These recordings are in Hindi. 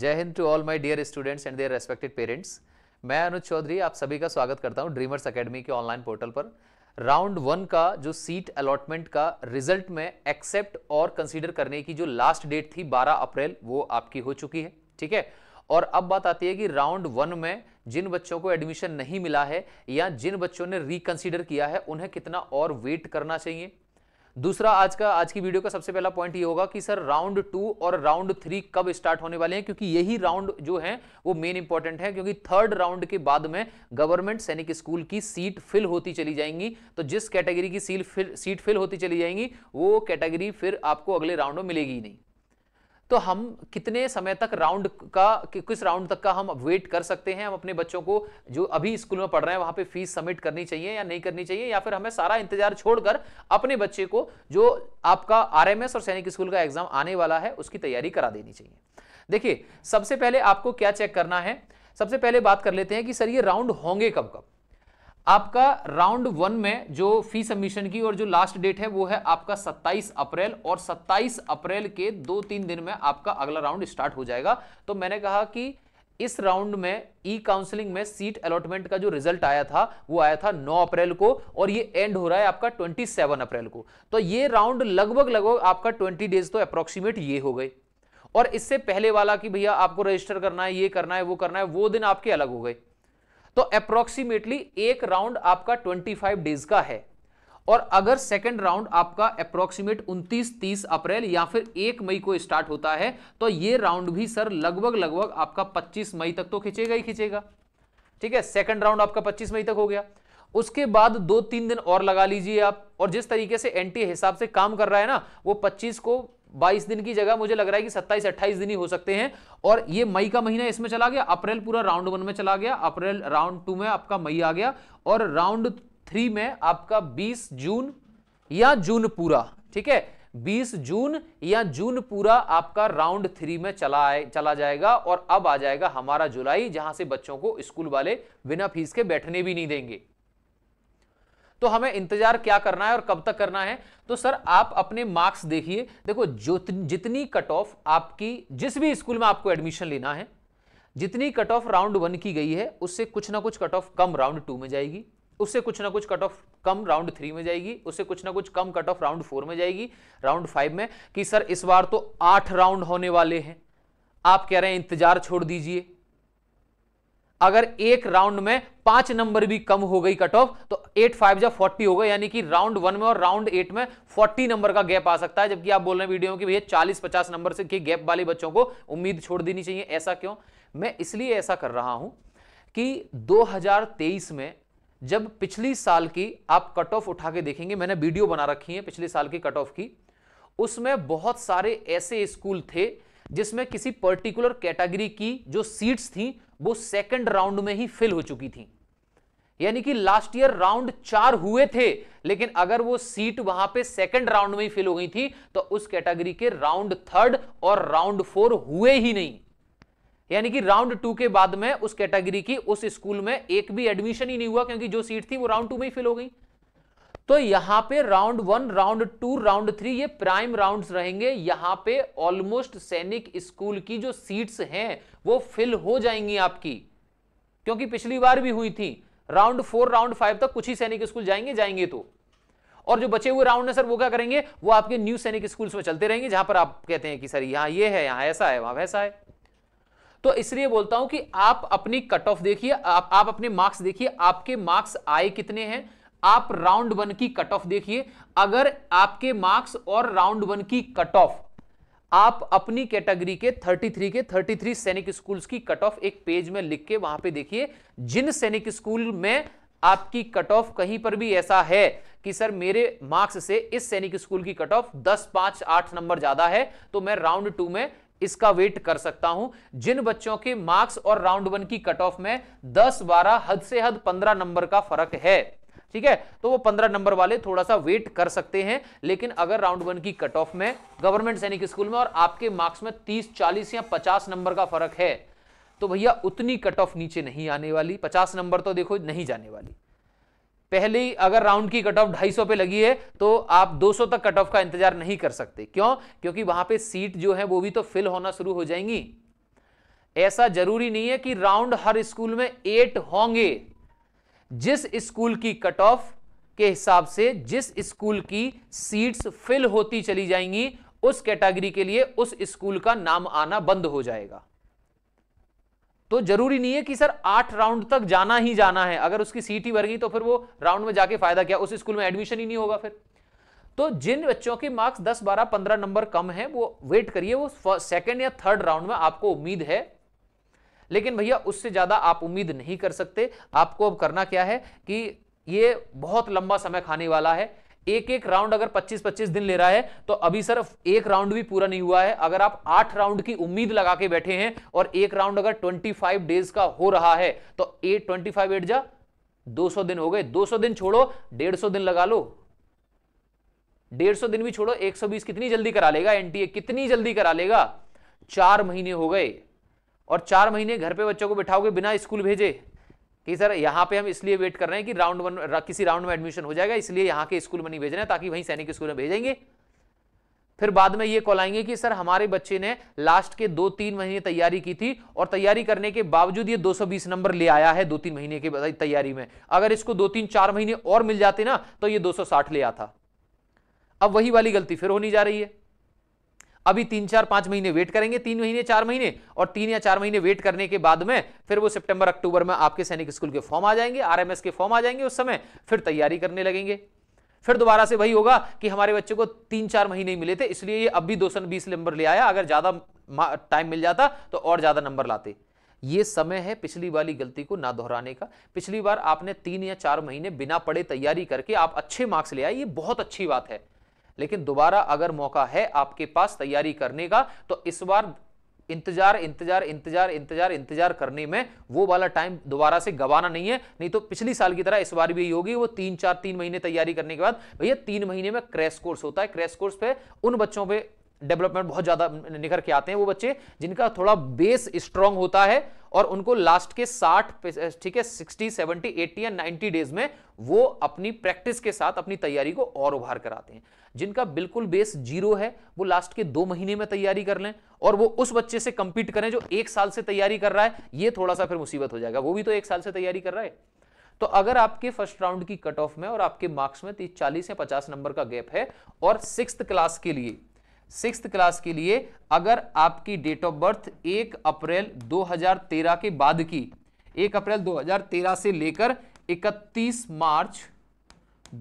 जय Hind to all my dear students and their respected parents मैं अनुज चौधरी आप सभी का स्वागत करता हूं ड्रीमर्स एकेडमी के ऑनलाइन पोर्टल पर राउंड वन का जो सीट अलॉटमेंट का रिजल्ट में एक्सेप्ट और कंसीडर करने की जो लास्ट डेट थी 12 अप्रैल वो आपकी हो चुकी है ठीक है और अब बात आती है कि राउंड वन में जिन बच्चों को एडमिशन नहीं मिला है या जिन बच्चों ने रिकंसिडर किया है उन्हें कितना और वेट करना चाहिए दूसरा आज का आज की वीडियो का सबसे पहला पॉइंट ये होगा कि सर राउंड टू और राउंड थ्री कब स्टार्ट होने वाले हैं क्योंकि यही राउंड जो है वो मेन इंपॉर्टेंट है क्योंकि थर्ड राउंड के बाद में गवर्नमेंट सैनिक स्कूल की सीट फिल होती चली जाएंगी तो जिस कैटेगरी की सीट फिल सीट फिल होती चली जाएंगी वो कैटेगरी फिर आपको अगले राउंड में मिलेगी ही नहीं तो हम कितने समय तक राउंड का किस राउंड तक का हम वेट कर सकते हैं हम अपने बच्चों को जो अभी स्कूल में पढ़ रहे हैं वहां पे फीस सबमिट करनी चाहिए या नहीं करनी चाहिए या फिर हमें सारा इंतजार छोड़कर अपने बच्चे को जो आपका आरएमएस और सैनिक स्कूल का एग्जाम आने वाला है उसकी तैयारी करा देनी चाहिए देखिए सबसे पहले आपको क्या चेक करना है सबसे पहले बात कर लेते हैं कि सर ये राउंड होंगे कब कब आपका राउंड वन में जो फी सबमिशन की और जो लास्ट डेट है वो है आपका 27 अप्रैल और 27 अप्रैल के दो तीन दिन में आपका अगला राउंड स्टार्ट हो जाएगा तो मैंने कहा कि इस राउंड में ई काउंसलिंग में सीट अलॉटमेंट का जो रिजल्ट आया था वो आया था 9 अप्रैल को और ये एंड हो रहा है आपका 27 अप्रैल को तो ये राउंड लगभग लगभग आपका 20 डेज तो अप्रोक्सीमेट ये हो गए और इससे पहले वाला कि भैया आपको रजिस्टर करना है ये करना है वो करना है वो दिन आपके अलग हो गए तो अप्रोक्सीमेटली एक राउंड आपका 25 डेज का है और अगर सेकंड राउंड आपका अप्रोक्सीमेट 29 30 अप्रैल या फिर 1 मई को स्टार्ट होता है तो ये राउंड भी सर लगभग लगभग आपका 25 मई तक तो खिंचेगा ही खिंचेगा ठीक है सेकंड राउंड आपका 25 मई तक हो गया उसके बाद दो तीन दिन और लगा लीजिए आप और जिस तरीके से एनटी हिसाब से काम कर रहा है ना वो 25 को 22 दिन की जगह मुझे लग रहा है कि 27 28 दिन ही हो सकते हैं और ये मई का महीना इसमें चला गया अप्रैल पूरा राउंड वन में चला गया अप्रैल राउंड टू में आपका मई आ गया और राउंड थ्री में आपका बीस जून या जून पूरा ठीक है 20 जून या जून पूरा आपका राउंड थ्री में चला आए, चला जाएगा और अब आ जाएगा हमारा जुलाई जहां से बच्चों को स्कूल वाले बिना फीस के बैठने भी नहीं देंगे तो हमें इंतजार क्या करना है और कब तक करना है तो सर आप अपने मार्क्स देखिए देखो जितनी कट ऑफ आपकी जिस भी स्कूल में आपको एडमिशन लेना है जितनी कट ऑफ राउंड वन की गई है उससे कुछ ना कुछ कट ऑफ कम राउंड टू में जाएगी उससे कुछ ना कुछ कट ऑफ कम राउंड थ्री में जाएगी उससे कुछ ना कुछ कम कट ऑफ राउंड फोर में जाएगी राउंड फाइव में कि सर इस बार तो आठ राउंड होने वाले हैं आप कह रहे हैं इंतजार छोड़ दीजिए अगर एक राउंड में पांच नंबर भी कम हो गई कट ऑफ तो एट फाइव जा फोर्टी होगा यानी कि राउंड वन में और राउंड एट में फोर्टी नंबर का गैप आ सकता है जबकि आप बोल रहे हैं वीडियो की भैया चालीस पचास नंबर से के गैप वाले बच्चों को उम्मीद छोड़ देनी चाहिए ऐसा क्यों मैं इसलिए ऐसा कर रहा हूं कि दो में जब पिछली साल की आप कट ऑफ उठा के देखेंगे मैंने वीडियो बना रखी है पिछले साल की कट ऑफ की उसमें बहुत सारे ऐसे स्कूल थे जिसमें किसी पर्टिकुलर कैटेगरी की जो सीट्स थी वो सेकंड राउंड में ही फिल हो चुकी थी यानी कि लास्ट ईयर राउंड चार हुए थे लेकिन अगर वो सीट वहां पे सेकंड राउंड में ही फिल हो गई थी तो उस कैटेगरी के राउंड थर्ड और राउंड फोर हुए ही नहीं यानी कि राउंड टू के बाद में उस कैटेगरी की उस स्कूल में एक भी एडमिशन ही नहीं हुआ क्योंकि जो सीट थी वो राउंड टू में ही फिल हो गई तो यहां पे round one round two round three ये प्राइम राउंड्स रहेंगे यहां पे ऑलमोस्ट सैनिक स्कूल की जो सीट्स हैं वो फिल हो जाएंगी आपकी क्योंकि पिछली बार भी हुई थी राउंड फोर राउंड फाइव तक कुछ ही सैनिक स्कूल जाएंगे जाएंगे तो और जो बचे हुए राउंड है सर वो क्या करेंगे वो आपके न्यू सैनिक स्कूल्स में चलते रहेंगे जहां पर आप कहते हैं कि सर यहां ये है यहां ऐसा है वहां वैसा है तो इसलिए बोलता हूं कि आप अपनी कट ऑफ देखिए आप, आप अपने मार्क्स देखिए आपके मार्क्स आए कितने हैं आप राउंड वन की कट ऑफ देखिए अगर आपके मार्क्स और राउंड वन की कट ऑफ आप अपनी कैटेगरी के 33 के 33 सैनिक स्कूल्स की कट ऑफ एक पेज में लिख के वहां पे देखिए जिन सैनिक स्कूल में आपकी कट ऑफ कहीं पर भी ऐसा है कि सर मेरे मार्क्स से इस सैनिक स्कूल की कट ऑफ दस पांच आठ नंबर ज्यादा है तो मैं राउंड टू में इसका वेट कर सकता हूं जिन बच्चों के मार्क्स और राउंड वन की कट ऑफ में 10 12 हद से हद 15 नंबर का फर्क है ठीक है तो वो पंद्रह नंबर वाले थोड़ा सा वेट कर सकते हैं लेकिन अगर राउंड वन की कट ऑफ में गवर्नमेंट सैनिक स्कूल में और आपके मार्क्स में तीस चालीस या पचास नंबर का फर्क है तो भैया उतनी कट ऑफ नीचे नहीं आने वाली पचास नंबर तो देखो नहीं जाने वाली पहले ही अगर राउंड की कट ऑफ ढाई पे लगी है तो आप 200 तक कट ऑफ का इंतजार नहीं कर सकते क्यों क्योंकि वहां पे सीट जो है वो भी तो फिल होना शुरू हो जाएंगी ऐसा जरूरी नहीं है कि राउंड हर स्कूल में एट होंगे जिस स्कूल की कट ऑफ के हिसाब से जिस स्कूल की सीट्स फिल होती चली जाएंगी उस कैटेगरी के लिए उस स्कूल का नाम आना बंद हो जाएगा तो जरूरी नहीं है कि सर आठ राउंड तक जाना ही जाना है अगर उसकी सीट ही भर गई तो फिर वो राउंड में जाके फायदा क्या उस स्कूल में एडमिशन ही नहीं होगा फिर तो जिन बच्चों के मार्क्स 10, 12, 15 नंबर कम है वो वेट करिए वो सेकंड या थर्ड राउंड में आपको उम्मीद है लेकिन भैया उससे ज़्यादा आप उम्मीद नहीं कर सकते आपको अब करना क्या है कि ये बहुत लंबा समय खाने वाला है एक एक राउंड अगर 25-25 दिन ले रहा है तो अभी सर एक राउंड भी पूरा नहीं हुआ है अगर आप आठ राउंड की उम्मीद लगा के बैठे हैं और एक राउंड अगर 25 डेज का हो रहा है तो एट ट्वेंटी फाइव एट जा दो सौ दिन हो गए दो सौ दिन छोड़ो डेढ़ सौ दिन लगा लो डेढ़ सौ दिन भी छोड़ो एक सौ बीस कितनी जल्दी करा लेगा एनटीए कितनी जल्दी करा लेगा चार महीने हो गए और चार महीने घर पे बच्चों को बिठाओगे बिना स्कूल भेजे कि सर यहाँ पे हम इसलिए वेट कर रहे हैं कि राउंड वन रा, किसी राउंड में एडमिशन हो जाएगा इसलिए यहाँ के स्कूल में नहीं भेज रहे हैं ताकि वहीं सैनिक स्कूल में भेजेंगे फिर बाद में ये कॉल आएंगे कि सर हमारे बच्चे ने लास्ट के दो तीन महीने तैयारी की थी और तैयारी करने के बावजूद ये 220 नंबर ले आया है दो तीन महीने के तैयारी में अगर इसको दो तीन चार महीने और मिल जाते ना तो ये 260 ले आता अब वही वाली गलती फिर होनी जा रही है अभी तीन चार पांच महीने वेट करेंगे तीन महीने चार महीने और तीन या चार महीने वेट करने के बाद में फिर वो सितंबर अक्टूबर में आपके सैनिक स्कूल के फॉर्म आ जाएंगे आरएमएस के फॉर्म आ जाएंगे उस समय फिर तैयारी करने लगेंगे फिर दोबारा से वही होगा कि हमारे बच्चे को तीन चार महीने ही मिले थे इसलिए ये अब भी दो सौ बीस नंबर ले आया अगर ज्यादा टाइम मिल जाता तो और ज्यादा नंबर लाते ये समय है पिछली वाली गलती को ना दोहराने का पिछली बार आपने तीन या चार महीने बिना पढ़े तैयारी करके आप अच्छे मार्क्स ले आए ये बहुत अच्छी बात है लेकिन दोबारा अगर मौका है आपके पास तैयारी करने का तो इस बार इंतजार इंतजार इंतजार इंतजार इंतजार करने में वो वाला टाइम दोबारा से गवाना नहीं है नहीं तो पिछली साल की तरह इस बार भी होगी वो तीन चार तीन महीने तैयारी करने के बाद भैया तीन महीने में क्रैश कोर्स होता है क्रैश कोर्स पे उन बच्चों पे डेवलपमेंट बहुत ज़्यादा निखर के आते हैं वो बच्चे जिनका थोड़ा बेस स्ट्रांग होता है और उनको लास्ट के 60 ठीक है 60, 70, 80 या 90 डेज में वो अपनी प्रैक्टिस के साथ अपनी तैयारी को और उभार कराते हैं जिनका बिल्कुल बेस जीरो है वो लास्ट के दो महीने में तैयारी कर लें और वो उस बच्चे से कंपीट करें जो एक साल से तैयारी कर रहा है ये थोड़ा सा फिर मुसीबत हो जाएगा वो भी तो एक साल से तैयारी कर रहा है तो अगर आपके फर्स्ट राउंड की कट ऑफ में और आपके मार्क्स में तीस चालीस या पचास नंबर का गैप है और सिक्स क्लास के लिए सिक्स क्लास के लिए अगर आपकी डेट ऑफ बर्थ एक अप्रैल 2013 के बाद की एक अप्रैल 2013 से लेकर 31 मार्च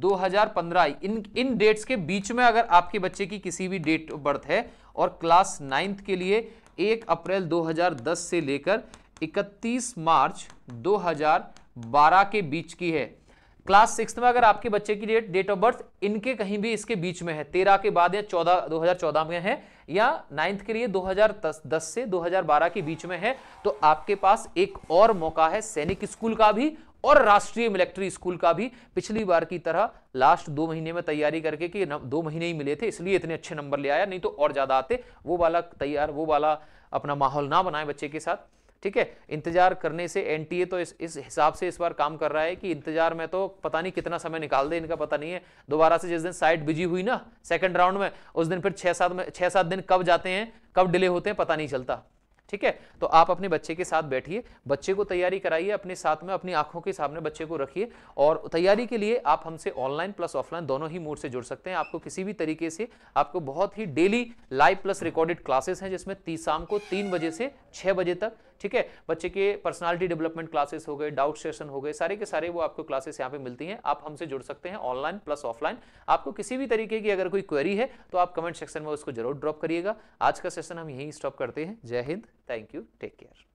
2015 इन इन डेट्स के बीच में अगर आपके बच्चे की किसी भी डेट ऑफ बर्थ है और क्लास नाइन्थ के लिए एक अप्रैल 2010 से लेकर 31 मार्च 2012 के बीच की है क्लास सिक्स में अगर आपके बच्चे की डेट डेट ऑफ बर्थ इनके कहीं भी इसके बीच में है तेरह के बाद या चौदह दो हज़ार चौदह में है या नाइन्थ के लिए 2010 से 2012 के बीच में है तो आपके पास एक और मौका है सैनिक स्कूल का भी और राष्ट्रीय मिलिट्री स्कूल का भी पिछली बार की तरह लास्ट दो महीने में तैयारी करके कि दो महीने ही मिले थे इसलिए इतने अच्छे नंबर ले आया नहीं तो और ज़्यादा आते वो वाला तैयार वो वाला अपना माहौल ना बनाए बच्चे के साथ ठीक है इंतजार करने से एनटीए तो इस इस हिसाब से इस बार काम कर रहा है कि इंतजार में तो पता नहीं कितना समय निकाल दे इनका पता नहीं है दोबारा से जिस दिन साइट बिजी हुई ना सेकंड राउंड में उस दिन फिर छह सात में छह सात दिन कब जाते हैं कब डिले होते हैं पता नहीं चलता ठीक है तो आप अपने बच्चे के साथ बैठिए बच्चे को तैयारी कराइए अपने साथ में अपनी आंखों के सामने बच्चे को रखिए और तैयारी के लिए आप हमसे ऑनलाइन प्लस ऑफलाइन दोनों ही मोड से जुड़ सकते हैं आपको किसी भी तरीके से आपको बहुत ही daily live plus recorded classes हैं जिसमें शाम को तीन बजे से छः बजे तक ठीक है बच्चे के पर्सनालिटी डेवलपमेंट क्लासेस हो गए डाउट सेशन हो गए सारे के सारे वो आपको क्लासेस यहाँ पे मिलती हैं आप हमसे जुड़ सकते हैं ऑनलाइन प्लस ऑफलाइन आपको किसी भी तरीके की अगर कोई क्वेरी है तो आप कमेंट सेक्शन में उसको जरूर ड्रॉप करिएगा आज का सेशन हम यहीं स्टॉप करते हैं जय Hind thank you take care